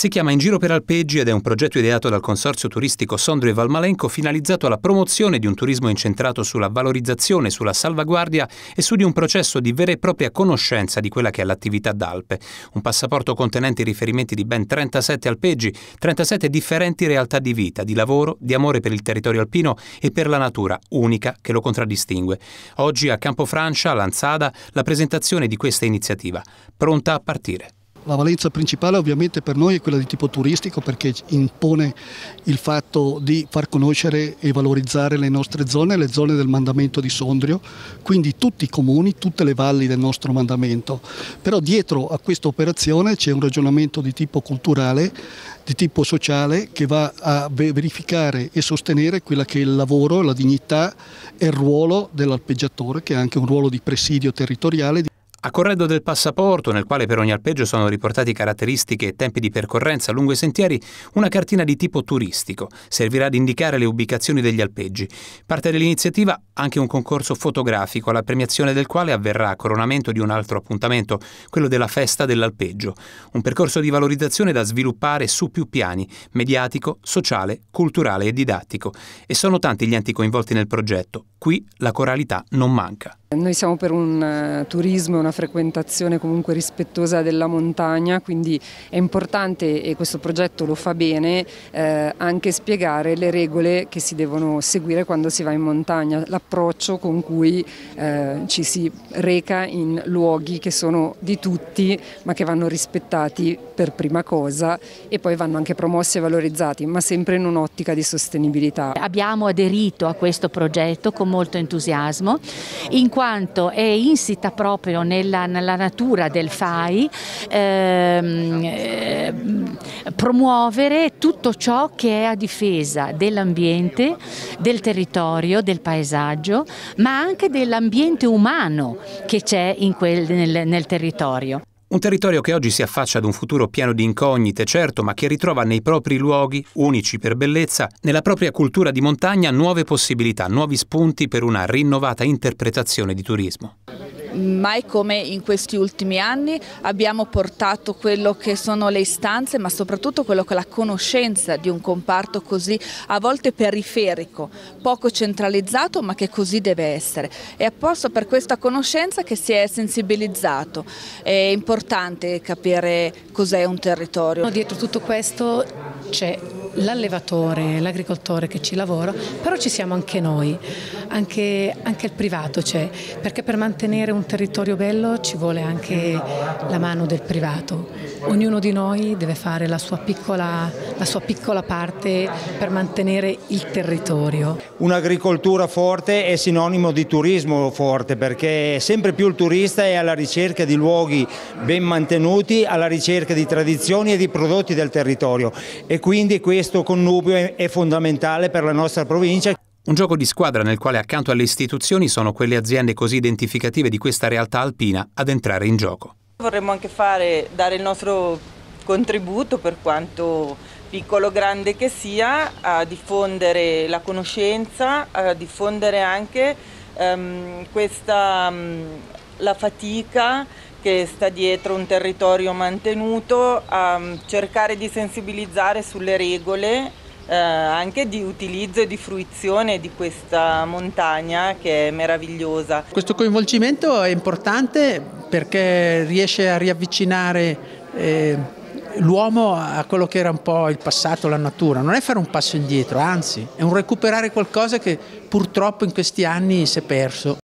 Si chiama In giro per Alpeggi ed è un progetto ideato dal Consorzio Turistico Sondrio e Valmalenco finalizzato alla promozione di un turismo incentrato sulla valorizzazione, sulla salvaguardia e su di un processo di vera e propria conoscenza di quella che è l'attività d'Alpe. Un passaporto contenente i riferimenti di ben 37 alpeggi, 37 differenti realtà di vita, di lavoro, di amore per il territorio alpino e per la natura unica che lo contraddistingue. Oggi a Campo Francia, Lanzada, la presentazione di questa iniziativa, pronta a partire la valenza principale ovviamente per noi è quella di tipo turistico perché impone il fatto di far conoscere e valorizzare le nostre zone, le zone del mandamento di Sondrio, quindi tutti i comuni, tutte le valli del nostro mandamento. Però dietro a questa operazione c'è un ragionamento di tipo culturale, di tipo sociale che va a verificare e sostenere quella che è il lavoro, la dignità e il ruolo dell'alpeggiatore che è anche un ruolo di presidio territoriale a corredo del passaporto, nel quale per ogni alpeggio sono riportati caratteristiche e tempi di percorrenza lungo i sentieri, una cartina di tipo turistico servirà ad indicare le ubicazioni degli alpeggi. Parte dell'iniziativa anche un concorso fotografico, alla premiazione del quale avverrà a coronamento di un altro appuntamento, quello della festa dell'alpeggio. Un percorso di valorizzazione da sviluppare su più piani, mediatico, sociale, culturale e didattico. E sono tanti gli enti coinvolti nel progetto. Qui la coralità non manca. Noi siamo per un eh, turismo e una frequentazione comunque rispettosa della montagna, quindi è importante, e questo progetto lo fa bene, eh, anche spiegare le regole che si devono seguire quando si va in montagna, l'approccio con cui eh, ci si reca in luoghi che sono di tutti ma che vanno rispettati per prima cosa e poi vanno anche promossi e valorizzati, ma sempre in un'ottica di sostenibilità. Abbiamo aderito a questo progetto con molto entusiasmo, in quanto è insita proprio nella, nella natura del FAI ehm, eh, promuovere tutto ciò che è a difesa dell'ambiente, del territorio, del paesaggio, ma anche dell'ambiente umano che c'è nel, nel territorio. Un territorio che oggi si affaccia ad un futuro pieno di incognite, certo, ma che ritrova nei propri luoghi, unici per bellezza, nella propria cultura di montagna nuove possibilità, nuovi spunti per una rinnovata interpretazione di turismo mai come in questi ultimi anni abbiamo portato quello che sono le istanze ma soprattutto quello che è la conoscenza di un comparto così a volte periferico, poco centralizzato ma che così deve essere. È apposta per questa conoscenza che si è sensibilizzato, è importante capire cos'è un territorio. Dietro tutto questo c'è l'allevatore, l'agricoltore che ci lavora, però ci siamo anche noi anche, anche il privato c'è, perché per mantenere un territorio bello ci vuole anche la mano del privato. Ognuno di noi deve fare la sua piccola, la sua piccola parte per mantenere il territorio. Un'agricoltura forte è sinonimo di turismo forte perché sempre più il turista è alla ricerca di luoghi ben mantenuti, alla ricerca di tradizioni e di prodotti del territorio e quindi questo connubio è fondamentale per la nostra provincia. Un gioco di squadra nel quale accanto alle istituzioni sono quelle aziende così identificative di questa realtà alpina ad entrare in gioco. Vorremmo anche fare, dare il nostro contributo per quanto piccolo o grande che sia a diffondere la conoscenza, a diffondere anche um, questa, um, la fatica che sta dietro un territorio mantenuto, a mm, cercare di sensibilizzare sulle regole eh, anche di utilizzo e di fruizione di questa montagna che è meravigliosa. Questo coinvolgimento è importante perché riesce a riavvicinare eh, l'uomo a quello che era un po' il passato, la natura. Non è fare un passo indietro, anzi è un recuperare qualcosa che purtroppo in questi anni si è perso.